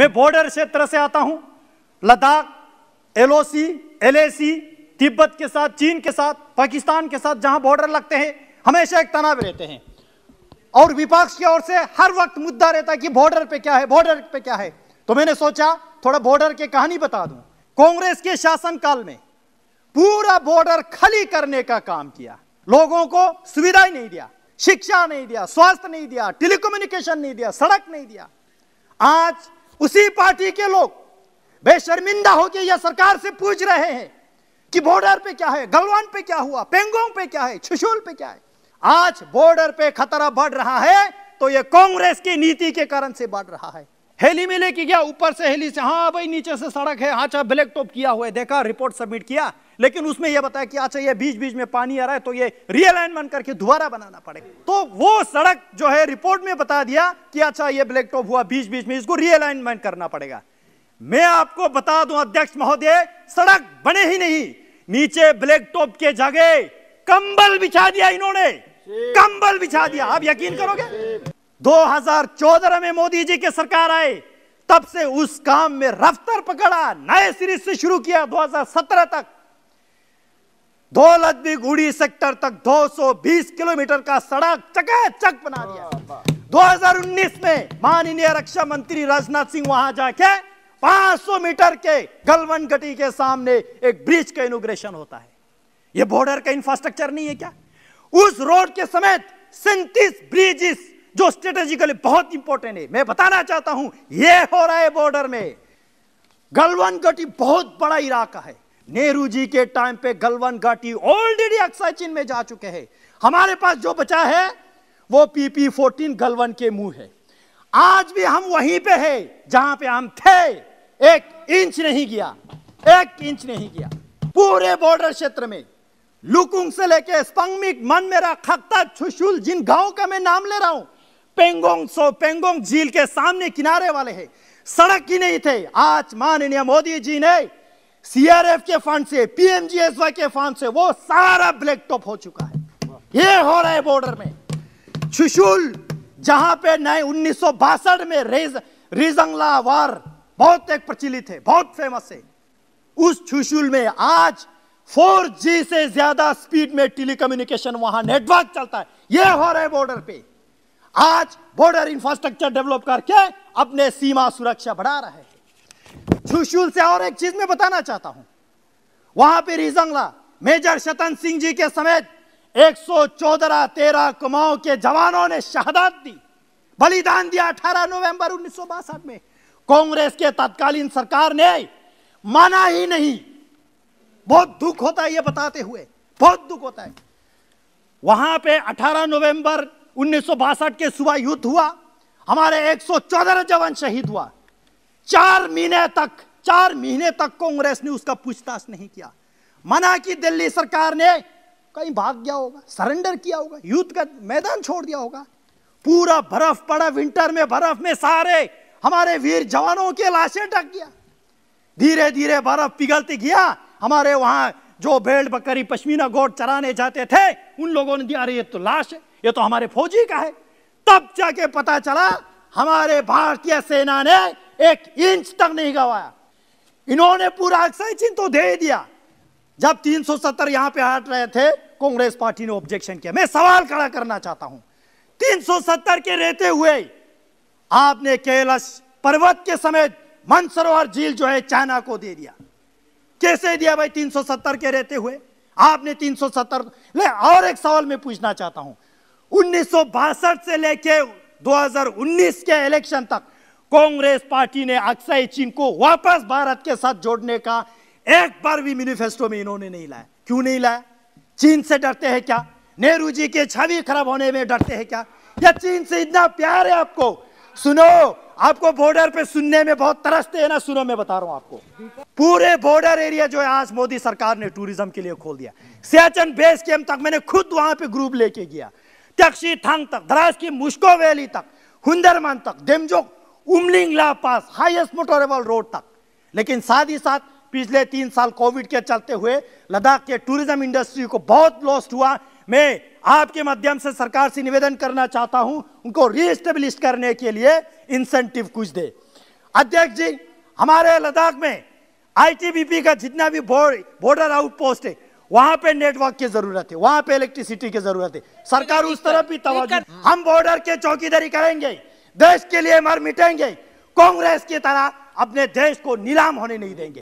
मैं बॉर्डर क्षेत्र से आता हूं लद्दाख एलओसी एलएसी तिब्बत के साथ चीन के साथ पाकिस्तान के साथ जहां बॉर्डर लगते हैं हमेशा एक तनाव रहते हैं और विपक्ष की ओर से हर वक्त मुद्दा रहता है कि बॉर्डर पे क्या है बॉर्डर पे क्या है तो मैंने सोचा थोड़ा बॉर्डर की कहानी बता दूं कांग्रेस के शासनकाल में पूरा बॉर्डर खाली करने का काम किया लोगों को सुविधा ही नहीं दिया शिक्षा नहीं दिया स्वास्थ्य नहीं दिया टेलीकम्युनिकेशन नहीं दिया सड़क नहीं दिया आज उसी पार्टी के लोग बेशर्मिंदा होकर यह सरकार से पूछ रहे हैं कि बॉर्डर पे क्या है गलवान पे क्या हुआ पेंगोंग पे क्या है छुशुल पे क्या है आज बॉर्डर पे खतरा बढ़ रहा है तो यह कांग्रेस की नीति के कारण से बढ़ रहा है हेली मिले कि क्या ऊपर से हेली से हाँ भाई नीचे से सड़क है अच्छा ब्लैक टॉप किया हुआ है देखा रिपोर्ट सबमिट किया लेकिन उसमें यह बताया कि अच्छा ये बीच बीच में पानी आ रहा है तो ये रियलाइनमेंट करके दोबारा बनाना पड़ेगा तो वो सड़क जो है रिपोर्ट में बता दिया कि अच्छा ये ब्लैक टॉप हुआ बीच बीच में इसको रियलाइनमेंट करना पड़ेगा मैं आपको बता दूं अध्यक्ष महोदय सड़क बने ही नहीं नीचे ब्लैक टॉप के जगह कंबल बिछा दिया इन्होंने कंबल बिछा दिया आप यकीन करोगे 2014 में मोदी जी की सरकार आए तब से उस काम में रफ्तार पकड़ा नए सिरे से शुरू किया 2017 तक दौलतबी गुड़ी सेक्टर तक 220 किलोमीटर का सड़क चकाचक बना दिया 2019 में माननीय रक्षा मंत्री राजनाथ सिंह वहां जाके 500 मीटर के गलवन गटी के सामने एक ब्रिज का इनोग्रेशन होता है यह बॉर्डर का इंफ्रास्ट्रक्चर नहीं है क्या उस रोड के समेत सैंतीस ब्रिजेस जो स्ट्रेटेजिकली बहुत इंपॉर्टेंट है मैं बताना चाहता हूं यह हो रहा है बॉर्डर में गलवान घाटी बहुत बड़ा इलाका है नेहरू जी के टाइम पे गलवान घाटी ऑलरेडी अक्सर चीन में जा चुके हैं हमारे पास जो बचा है वो पीपी फोर्टीन गलवान के मुंह है आज भी हम वहीं पे है जहां पे हम थे एक इंच नहीं गया एक इंच नहीं गया पूरे बॉर्डर क्षेत्र में लुकुंग से लेके स्पंगमिक मन मेरा खख्ता छुशुल जिन गांव का मैं नाम ले रहा हूं पेंगोंग सो पेंगोंग झील के सामने किनारे वाले हैं सड़क ही नहीं थे आज माननीय मोदी जी ने सीआरएफ के फंड से पीएमजीएसवाई के फंड से वो सारा ब्लैक टॉप हो चुका है ये हो रहा है बॉर्डर में छुशुल जहां पे नए उन्नीस में रेज रिजंगला वार बहुत एक प्रचलित है बहुत फेमस है उस छुशुल में आज 4G से ज्यादा स्पीड में टेलीकम्युनिकेशन वहां नेटवर्क चलता है यह हो रहा है बॉर्डर पे आज बॉर्डर इंफ्रास्ट्रक्चर डेवलप करके अपने सीमा सुरक्षा बढ़ा रहे हैं छुशुल से और एक चीज में बताना चाहता हूं वहां पर रिजंगला मेजर शतन सिंह जी के समेत एक सौ चौदह तेरह कुमाओं के जवानों ने शहादत दी बलिदान दिया अठारह नवंबर उन्नीस में कांग्रेस के तत्कालीन सरकार ने माना ही नहीं बहुत दुख होता है ये बताते हुए बहुत दुख होता है वहां पे 18 नवंबर उन्नीस के सुबह युद्ध हुआ हमारे 114 जवान शहीद हुआ चार महीने तक चार महीने तक कांग्रेस ने उसका पूछताछ नहीं किया मना कि दिल्ली सरकार ने कहीं भाग गया होगा सरेंडर किया होगा युद्ध का मैदान छोड़ दिया होगा पूरा बर्फ पड़ा विंटर में बर्फ में सारे हमारे वीर जवानों के लाशें ढक गया धीरे धीरे बर्फ पिघलती गया हमारे वहां जो भेड़ बकरी पश्मीना गोट चराने जाते थे उन लोगों ने दिया अरे ये तो लाश है ये तो हमारे फौजी का है तब जाके पता चला हमारे भारतीय सेना ने एक इंच तक नहीं गवाया इन्होंने पूरा चिन्ह तो दे दिया जब 370 यहां पर हट रहे थे कांग्रेस पार्टी ने ऑब्जेक्शन किया मैं सवाल खड़ा करना चाहता हूं 370 के रहते हुए आपने कैलाश पर्वत के समेत मनसरोवर झील जो है चाइना को दे दिया कैसे दिया भाई 370 के रहते हुए आपने 370 ले और एक सवाल मैं पूछना चाहता हूं उन्नीस से लेके 2019 के इलेक्शन तक कांग्रेस पार्टी ने अक्सर चीन को वापस भारत के साथ जोड़ने का एक बार भी मैनिफेस्टो में इन्होंने नहीं लाया क्यों नहीं लाया चीन से डरते हैं क्या नेहरू जी के छवि खराब होने में डरते हैं क्या या चीन से इतना प्यार है आपको सुनो आपको बॉर्डर पे सुनने में बहुत तरसते हैं ना सुनो मैं बता रहा हूं आपको पूरे बॉर्डर एरिया जो है आज मोदी सरकार ने टूरिज्म के लिए खोल दिया सियाचन बेस कैंप तक मैंने खुद वहां पे ग्रुप लेके गया टेक्सी थांग तक द्रास की मुश्को वैली तक हुंदरमन तक Demchok Umling La pass highest motorable road तक लेकिन साथ ही साथ पिछले तीन साल कोविड के चलते हुए लद्दाख के टूरिज्म इंडस्ट्री को बहुत लॉस्ट हुआ मैं आपके माध्यम से सरकार से निवेदन करना चाहता हूं उनको रीस्टेब्लिश करने के लिए इंसेंटिव कुछ दे अध्यक्ष जी हमारे लद्दाख में आईटीबीपी का जितना भी बॉर्डर आउटपोस्ट है वहां पे नेटवर्क की जरूरत है वहां पे इलेक्ट्रिसिटी की जरूरत है सरकार उस तरफ भी तवज्जो हम बॉर्डर के चौकीदारी करेंगे देश के लिए मर मिटेंगे कांग्रेस की तरह अपने देश को नीलाम होने नहीं देंगे